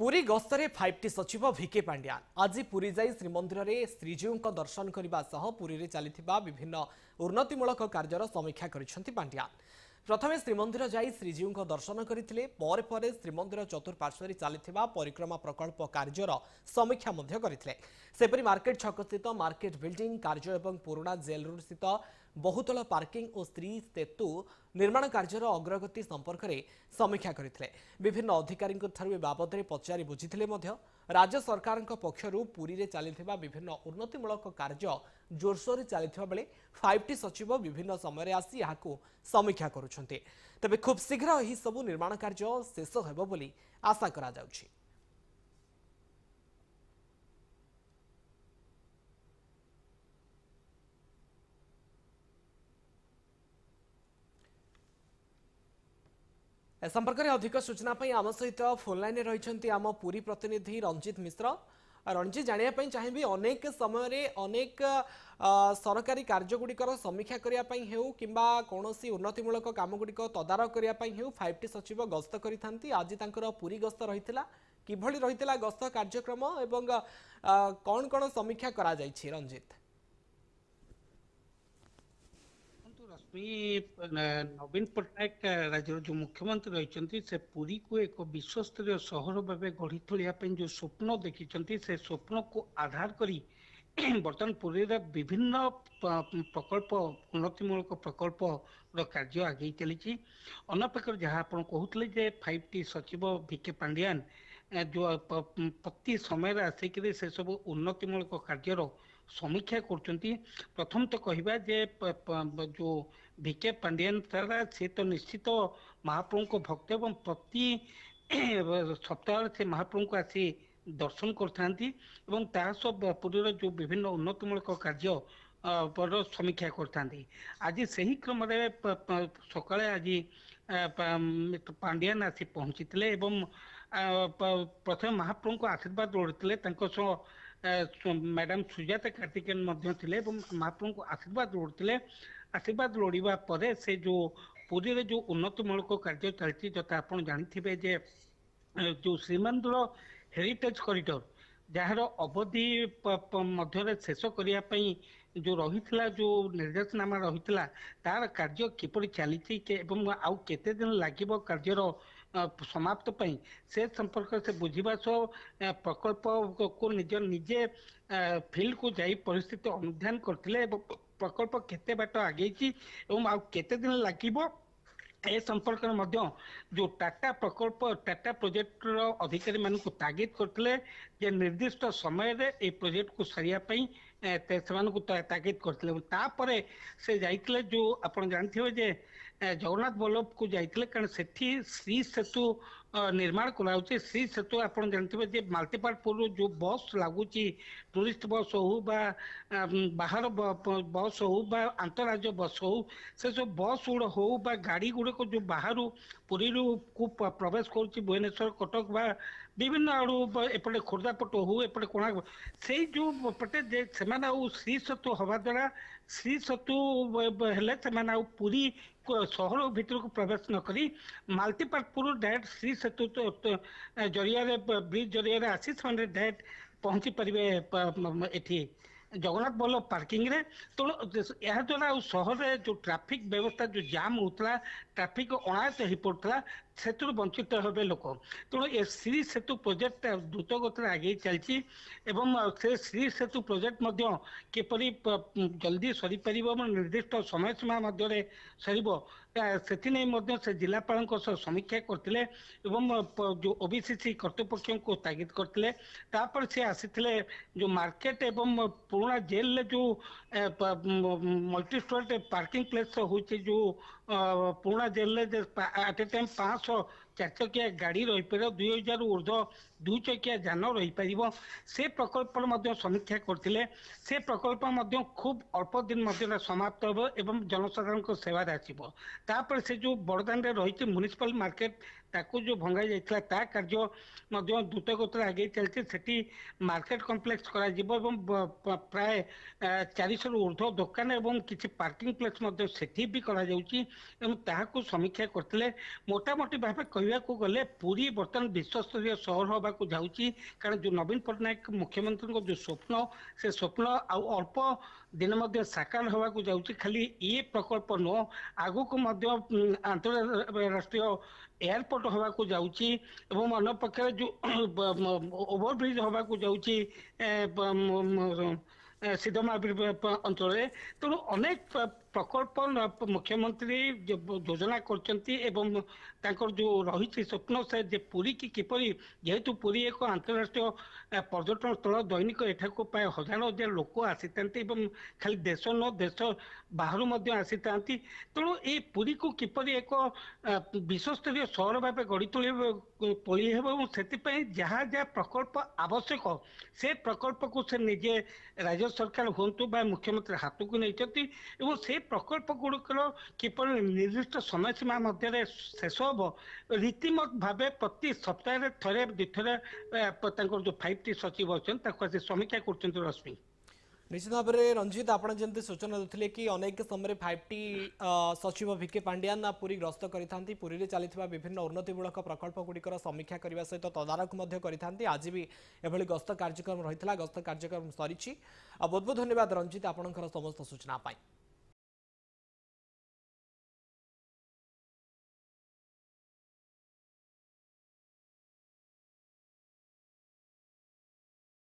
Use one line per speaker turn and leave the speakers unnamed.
ପୁରୀ ଗସ୍ତରେ ଫାଇଭ୍ ଟି ସଚିବ ଭିକେ ପାଣ୍ଡିଆନ୍ ଆଜି ପୁରୀ ଯାଇ ଶ୍ରୀମନ୍ଦିରରେ ଶ୍ରୀଜୀଉଙ୍କ ଦର୍ଶନ କରିବା ସହ ପୁରୀରେ ଚାଲିଥିବା ବିଭିନ୍ନ ଉନ୍ନତିମୂଳକ କାର୍ଯ୍ୟର ସମୀକ୍ଷା କରିଛନ୍ତି ପାଣ୍ଡିଆନ୍ ପ୍ରଥମେ ଶ୍ରୀମନ୍ଦିର ଯାଇ ଶ୍ରୀଜୀଉଙ୍କ ଦର୍ଶନ କରିଥିଲେ ପରେ ପରେ ଶ୍ରୀମନ୍ଦିର ଚତୁଃପାର୍ଶ୍ୱରେ ଚାଲିଥିବା ପରିକ୍ରମା ପ୍ରକଳ୍ପ କାର୍ଯ୍ୟର ସମୀକ୍ଷା ମଧ୍ୟ କରିଥିଲେ ସେହିପରି ମାର୍କେଟ୍ ଛକସ୍ଥିତ ମାର୍କେଟ୍ ବିଲ୍ଡିଂ କାର୍ଯ୍ୟ ଏବଂ ପୁରୁଣା ଜେଲ୍ ରୋଡ୍ ସ୍ଥିତ ବହୁତଳ ପାର୍କିଂ ଓ ସ୍ତ୍ରୀ ସେତୁ ନିର୍ମାଣ କାର୍ଯ୍ୟର ଅଗ୍ରଗତି ସମ୍ପର୍କରେ ସମୀକ୍ଷା କରିଥିଲେ ବିଭିନ୍ନ ଅଧିକାରୀଙ୍କଠାରୁ ଏ ବାବଦରେ ପଚାରି ବୁଝିଥିଲେ ମଧ୍ୟ ରାଜ୍ୟ ସରକାରଙ୍କ ପକ୍ଷରୁ ପୁରୀରେ ଚାଲିଥିବା ବିଭିନ୍ନ ଉନ୍ନତିମୂଳକ କାର୍ଯ୍ୟ ଜୋରସୋରରେ ଚାଲିଥିବା ବେଳେ ଫାଇଭ୍ ଟି ସଚିବ ବିଭିନ୍ନ ସମୟରେ ଆସି ଏହାକୁ ସମୀକ୍ଷା କରୁଛନ୍ତି ତେବେ ଖୁବ୍ ଶୀଘ୍ର ଏହିସବୁ ନିର୍ମାଣ କାର୍ଯ୍ୟ ଶେଷ ହେବ ବୋଲି ଆଶା କରାଯାଉଛି ଏ ସମ୍ପର୍କରେ ଅଧିକ ସୂଚନା ପାଇଁ ଆମ ସହିତ ଫୋନ୍ଲାଇନ୍ରେ ରହିଛନ୍ତି ଆମ ପୁରୀ ପ୍ରତିନିଧି ରଞ୍ଜିତ ମିଶ୍ର ରଣଜିତ ଜାଣିବା ପାଇଁ ଚାହିଁବି ଅନେକ ସମୟରେ ଅନେକ ସରକାରୀ କାର୍ଯ୍ୟଗୁଡ଼ିକର ସମୀକ୍ଷା କରିବା ପାଇଁ ହେଉ କିମ୍ବା କୌଣସି ଉନ୍ନତିମୂଳକ କାମଗୁଡ଼ିକ ତଦାରଖ କରିବା ପାଇଁ ହେଉ ଫାଇଭ୍ ଟି ସଚିବ ଗସ୍ତ କରିଥାନ୍ତି ଆଜି ତାଙ୍କର ପୁରୀ ଗସ୍ତ ରହିଥିଲା କିଭଳି ରହିଥିଲା ଗସ୍ତ କାର୍ଯ୍ୟକ୍ରମ ଏବଂ କ'ଣ କ'ଣ ସମୀକ୍ଷା କରାଯାଇଛି ରଞ୍ଜିତ भी
नवीन पट्टनायक राज्य जो मुख्यमंत्री रही से पूरी को एक विश्वस्तरीय सहर भाव गढ़ी तोलिया जो स्वप्न देखी से स्वप्न को आधार कर बर्तमान पुरी विभिन्न प्रकल्प उन्नतिमूलक प्रकल्प कार्य आगे चली अन्यपक्ष जहाँ आपते जे फाइव टी सचिव भिके पांडियान जो प्रति समय आसिक उन्नतिमूलक कार्यर ସମୀକ୍ଷା କରୁଛନ୍ତି ପ୍ରଥମ ତ କହିବା ଯେ ଯୋଉ ଭି କେ ପାଣ୍ଡିଆନ ସାରା ସେ ତ ନିଶ୍ଚିତ ମହାପ୍ରଭୁଙ୍କ ଭକ୍ତ ଏବଂ ପ୍ରତି ସପ୍ତାହରେ ସେ ମହାପ୍ରଭୁଙ୍କୁ ଆସି ଦର୍ଶନ କରିଥାନ୍ତି ଏବଂ ତାହା ସହ ପୁରୀର ଯୋଉ ବିଭିନ୍ନ ଉନ୍ନତିମୂଳକ କାର୍ଯ୍ୟ ପର ସମୀକ୍ଷା କରିଥାନ୍ତି ଆଜି ସେହି କ୍ରମରେ ସକାଳେ ଆଜି ପାଣ୍ଡିଆନ ଆସି ପହଞ୍ଚିଥିଲେ ଏବଂ ପ୍ରଥମେ ମହାପ୍ରଭୁଙ୍କୁ ଆଶୀର୍ବାଦ ଲୋଡ଼ିଥିଲେ ତାଙ୍କ ସହ ମ୍ୟାଡ଼ାମ୍ ସୁଜାତା କାର୍ତ୍ତିକେୟନ ମଧ୍ୟ ଥିଲେ ଏବଂ ମହାପ୍ରଭୁଙ୍କୁ ଆଶୀର୍ବାଦ ଲୋଡ଼ିଥିଲେ ଆଶୀର୍ବାଦ ଲୋଡ଼ିବା ପରେ ସେ ଯେଉଁ ପୁରୀରେ ଯେଉଁ ଉନ୍ନତିମୂଳକ କାର୍ଯ୍ୟ ଚାଲିଛି ଯଥା ଆପଣ ଜାଣିଥିବେ ଯେ ଯେଉଁ ଶ୍ରୀମନ୍ଦିର ହେରିଟେଜ୍ କରିଡ଼ର ଯାହାର ଅବଧି ମଧ୍ୟରେ ଶେଷ କରିବା ପାଇଁ ଯେଉଁ ରହିଥିଲା ଯେଉଁ ନିର୍ଦ୍ଦେଶନାମା ରହିଥିଲା ତାର କାର୍ଯ୍ୟ କିପରି ଚାଲିଛି ଏବଂ ଆଉ କେତେ ଦିନ ଲାଗିବ କାର୍ଯ୍ୟର समाप्त पाई से संपर्क से बुझा सह प्रकल्प को निज निजे फिल्ड को जा पिस्थित अनुधान करते प्रकल्प केत बाट आगे एवं आते दिन लगे ए संपर्क में जो टाटा प्रकल्प टाटा प्रोजेक्ट अधिकारी मानक तागिद करते निर्दिष्ट समय रे ए प्रोजेक्ट को सरियापी तागिद करते जाते जो आप जानते हैं जगन्नाथ बल्लभ को जाते कारण से श्री सेतु निर्माण करा श्री सेतु आप जानते हैं मल्टीपार्ट पुल जो बस लगुच टूरीस्ट बस हो बाहर बस हो बा, आंतराज्य बस हो सब बस गुड़ हो गाड़ी गुड़क जो बाहर पूरी रू प्रवेश कर भुवनेश्वर कटक बा विभिन्न आड़े खोर्धापट हो जो पटे से सेतु हवा द्वारा ଶ୍ରୀ ସତୁ ହେଲେ ସେମାନେ ଆଉ ପୁରୀ ସହର ଭିତରକୁ ପ୍ରବେଶ ନକରି ମାଲତିପାଟପୁରରୁ ଡାଇରେକ୍ଟ ଶ୍ରୀ ସେତୁ ଜରିଆରେ ବ୍ରିଜ୍ ଜରିଆରେ ଆସି ସେମାନେ ଡାଇରେକ୍ଟ ପହଞ୍ଚି ପାରିବେ ଏଠି ଜଗନ୍ନାଥ ବଲ୍ଲଭ ପାର୍କିଂରେ ତେଣୁ ଏହାଦ୍ୱାରା ଆଉ ସହରରେ ଯେଉଁ ଟ୍ରାଫିକ୍ ବ୍ୟବସ୍ଥା ଯେଉଁ ଜାମ୍ ହେଉଥିଲା ଟ୍ରାଫିକ୍ ଅଣାୟତ ହେଇପଡ଼ୁଥିଲା ସେଥିରୁ ବଞ୍ଚିତ ହେବେ ଲୋକ ତେଣୁ ଏ ଶ୍ରୀ ସେତୁ ପ୍ରୋଜେକ୍ଟ ଦ୍ରୁତ ଗତିରେ ଆଗେଇ ଚାଲିଛି ଏବଂ ସେ ଶ୍ରୀ ସେତୁ ପ୍ରୋଜେକ୍ଟ ମଧ୍ୟ କିପରି ଜଲ୍ଦି ସରିପାରିବ ଏବଂ ନିର୍ଦ୍ଦିଷ୍ଟ ସମୟସୀମା ମଧ୍ୟରେ ସରିବ ସେଥିନେଇ ମଧ୍ୟ ସେ ଜିଲ୍ଲାପାଳଙ୍କ ସହ ସମୀକ୍ଷା କରିଥିଲେ ଏବଂ ଯେଉଁ ଓ ବି ସି ସି କର୍ତ୍ତୃପକ୍ଷଙ୍କୁ ତାଗିଦ କରିଥିଲେ ତାପରେ ସେ ଆସିଥିଲେ ଯେଉଁ ମାର୍କେଟ ଏବଂ ପୁରୁଣା ଜେଲରେ ଯେଉଁ ମଲ୍ଟି ଷ୍ଟୋରେଟ୍ ପାର୍କିଂ ପ୍ଲେସ୍ ହେଉଛି ଯେଉଁ ପୁରୁଣା ଜେଲରେ ଆଟ୍ ଏ ଟାଇମ୍ ପାଞ୍ଚ ପାଞ୍ଚ ଚାରିଚକିଆ ଗାଡ଼ି ରହିପାରିବ ଦୁଇ ହଜାରରୁ ଉର୍ଦ୍ଧ୍ୱ ଦୁଇ ଚକିଆ ଯାନ ରହିପାରିବ ସେ ପ୍ରକଳ୍ପର ମଧ୍ୟ ସମୀକ୍ଷା କରିଥିଲେ ସେ ପ୍ରକଳ୍ପ ମଧ୍ୟ ଖୁବ୍ ଅଳ୍ପ ଦିନ ମଧ୍ୟରେ ସମାପ୍ତ ହେବ ଏବଂ ଜନସାଧାରଣଙ୍କ ସେବାରେ ଆସିବ ତାପରେ ସେ ଯେଉଁ ବଡ଼ଦାନରେ ରହିଛି ମ୍ୟୁନିସିପାଲ ମାର୍କେଟ ତାକୁ ଯେଉଁ ଭଙ୍ଗା ଯାଇଥିଲା ତା କାର୍ଯ୍ୟ ମଧ୍ୟ ଦ୍ରୁତଗତିରେ ଆଗେଇ ଚାଲିଛି ସେଠି ମାର୍କେଟ କମ୍ପ୍ଲେକ୍ସ କରାଯିବ ଏବଂ ପ୍ରାୟ ଚାରିଶହରୁ ଉର୍ଦ୍ଧ୍ୱ ଦୋକାନ ଏବଂ କିଛି ପାର୍କିଂ ପ୍ଲେସ୍ ମଧ୍ୟ ସେଠି ବି କରାଯାଉଛି ଏବଂ ତାହାକୁ ସମୀକ୍ଷା କରିଥିଲେ ମୋଟାମୋଟି ଭାବେ କହିବାକୁ ଗଲେ ପୁରୀ ବର୍ତ୍ତମାନ ବିଶ୍ୱସ୍ତରୀୟ ସହର ହେବାକୁ ଯାଉଛି କାରଣ ଯେଉଁ ନବୀନ ପଟ୍ଟନାୟକ ମୁଖ୍ୟମନ୍ତ୍ରୀଙ୍କ ଯେଉଁ ସ୍ୱପ୍ନ ସେ ସ୍ୱପ୍ନ ଆଉ ଅଳ୍ପ दिन मध्य साकार हवाक जाऊँगी खाली ये प्रकल्प नो आगो को मध्य आंतराष्ट्रीय एयरपोर्ट हवाक जाऊँ अन पक्ष जो ओवरब्रिज हवाक जा ସିଦ୍ଧମାଳପୁର ଅଞ୍ଚଳରେ ତେଣୁ ଅନେକ ପ୍ରକଳ୍ପ ମୁଖ୍ୟମନ୍ତ୍ରୀ ଯୋଜନା କରିଛନ୍ତି ଏବଂ ତାଙ୍କର ଯେଉଁ ରହିଛି ସ୍ୱପ୍ନ ସେ ଯେ ପୁରୀକି କିପରି ଯେହେତୁ ପୁରୀ ଏକ ଆନ୍ତଃରାଷ୍ଟ୍ରୀୟ ପର୍ଯ୍ୟଟନ ସ୍ଥଳ ଦୈନିକ ଏଠାକୁ ପ୍ରାୟ ହଜାର ହଜାର ଲୋକ ଆସିଥାନ୍ତି ଏବଂ ଖାଲି ଦେଶ ନ ଦେଶ ବାହାରୁ ମଧ୍ୟ ଆସିଥାନ୍ତି ତେଣୁ ଏ ପୁରୀକୁ କିପରି ଏକ ବିଶ୍ୱସ୍ତରୀୟ ସହର ଭାବେ ଗଢ଼ି ତୋଳିବ ତୋଳି ହେବ ଏବଂ ସେଥିପାଇଁ ଯାହା ଯାହା ପ୍ରକଳ୍ପ ଆବଶ୍ୟକ ସେ ପ୍ରକଳ୍ପକୁ ସେ ନିଜେ ରାଜ୍ୟ सरकार Junto vai মুখ্যমন্ত্রী হাতুকু নেচতি এবো সেই প্রকল্প গুড়কলো কিপন నిర్দিষ্ট সময়সীমা মধ্যরে শেষ হবো নিয়মিতভাবে প্রতি সপ্তাহে থরেব দিথরে পতাংকর যে 5 টি सचिव আছে তা কো সে समीक्षा করচন্ত রশ্মি ନିଶ୍ଚିତ
ଭାବରେ ରଞ୍ଜିତ ଆପଣ ଯେମିତି ସୂଚନା ଦେଉଥିଲେ କି ଅନେକ ସମୟରେ ଫାଇଭ୍ ଟି ସଚିବ ଭି କେ ପାଣ୍ଡିଆନ୍ ପୁରୀ ଗ୍ରସ୍ତ କରିଥାନ୍ତି ପୁରୀରେ ଚାଲିଥିବା ବିଭିନ୍ନ ଉନ୍ନତିମୂଳକ ପ୍ରକଳ୍ପଗୁଡ଼ିକର ସମୀକ୍ଷା କରିବା ସହିତ ତଦାରଖ ମଧ୍ୟ କରିଥାନ୍ତି ଆଜି ବି ଏଭଳି ଗସ୍ତ କାର୍ଯ୍ୟକ୍ରମ ରହିଥିଲା ଗସ୍ତ କାର୍ଯ୍ୟକ୍ରମ ସରିଛି ବହୁତ ବହୁତ ଧନ୍ୟବାଦ ରଞ୍ଜିତ ଆପଣଙ୍କର ସମସ୍ତ ସୂଚନା ପାଇଁ